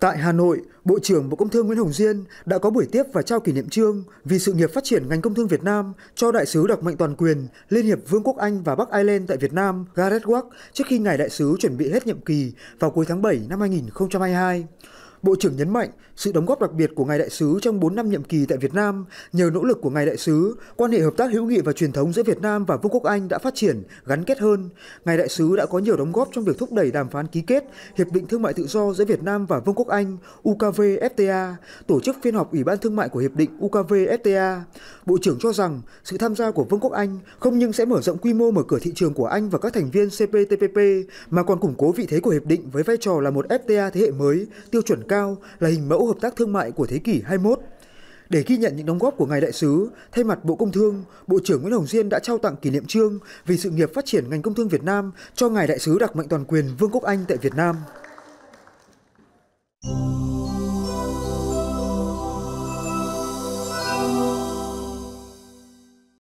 Tại Hà Nội, Bộ trưởng Bộ Công Thương Nguyễn Hồng Diên đã có buổi tiếp và trao kỷ niệm trương vì sự nghiệp phát triển ngành công thương Việt Nam cho đại sứ đặc mệnh toàn quyền Liên hiệp Vương quốc Anh và Bắc Ireland tại Việt Nam Gareth Wack trước khi ngài đại sứ chuẩn bị hết nhiệm kỳ vào cuối tháng 7 năm 2022. Bộ trưởng nhấn mạnh sự đóng góp đặc biệt của ngài đại sứ trong 4 năm nhiệm kỳ tại Việt Nam, nhờ nỗ lực của ngài đại sứ, quan hệ hợp tác hữu nghị và truyền thống giữa Việt Nam và Vương quốc Anh đã phát triển, gắn kết hơn. Ngài đại sứ đã có nhiều đóng góp trong việc thúc đẩy đàm phán ký kết hiệp định thương mại tự do giữa Việt Nam và Vương quốc Anh UKVFTA, tổ chức phiên họp Ủy ban thương mại của hiệp định UKVFTA. Bộ trưởng cho rằng sự tham gia của Vương quốc Anh không những sẽ mở rộng quy mô mở cửa thị trường của Anh và các thành viên CPTPP mà còn củng cố vị thế của hiệp định với vai trò là một FTA thế hệ mới, tiêu chuẩn cao, là hình mẫu hợp tác thương mại của thế kỷ 21. Để ghi nhận những đóng góp của ngài đại sứ, thay mặt Bộ Công Thương, Bộ trưởng Nguyễn Hồng Diên đã trao tặng kỷ niệm trương vì sự nghiệp phát triển ngành công thương Việt Nam cho ngài đại sứ đặc mệnh toàn quyền Vương quốc Anh tại Việt Nam.